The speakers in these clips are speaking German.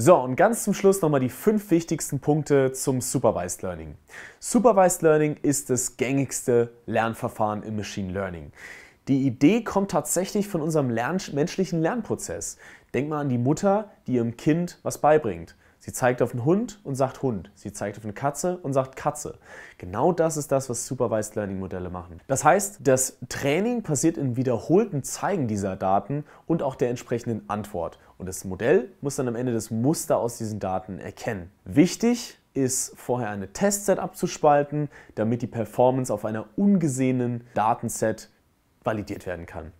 So, und ganz zum Schluss nochmal die fünf wichtigsten Punkte zum Supervised Learning. Supervised Learning ist das gängigste Lernverfahren im Machine Learning. Die Idee kommt tatsächlich von unserem lern menschlichen Lernprozess. Denk mal an die Mutter, die ihrem Kind was beibringt. Sie zeigt auf einen Hund und sagt Hund. Sie zeigt auf eine Katze und sagt Katze. Genau das ist das, was Supervised Learning Modelle machen. Das heißt, das Training passiert in wiederholten Zeigen dieser Daten und auch der entsprechenden Antwort. Und das Modell muss dann am Ende das Muster aus diesen Daten erkennen. Wichtig ist vorher eine Testset abzuspalten, damit die Performance auf einer ungesehenen Datenset validiert werden kann.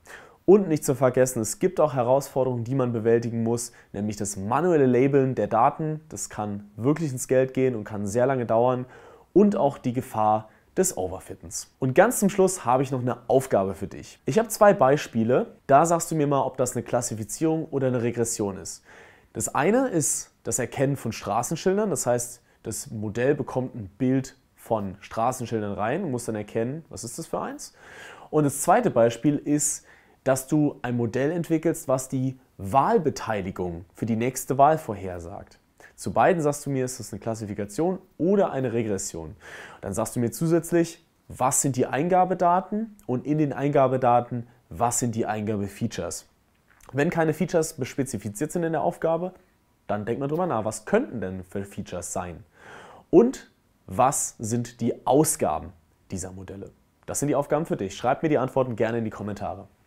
Und nicht zu vergessen, es gibt auch Herausforderungen, die man bewältigen muss, nämlich das manuelle Labeln der Daten. Das kann wirklich ins Geld gehen und kann sehr lange dauern. Und auch die Gefahr des Overfittens. Und ganz zum Schluss habe ich noch eine Aufgabe für dich. Ich habe zwei Beispiele. Da sagst du mir mal, ob das eine Klassifizierung oder eine Regression ist. Das eine ist das Erkennen von Straßenschildern. Das heißt, das Modell bekommt ein Bild von Straßenschildern rein und muss dann erkennen, was ist das für eins. Und das zweite Beispiel ist dass du ein Modell entwickelst, was die Wahlbeteiligung für die nächste Wahl vorhersagt. Zu beiden sagst du mir, ist das eine Klassifikation oder eine Regression. Dann sagst du mir zusätzlich, was sind die Eingabedaten und in den Eingabedaten, was sind die Eingabefeatures. Wenn keine Features spezifiziert sind in der Aufgabe, dann denkt man drüber nach, was könnten denn für Features sein? Und was sind die Ausgaben dieser Modelle? Das sind die Aufgaben für dich. Schreib mir die Antworten gerne in die Kommentare.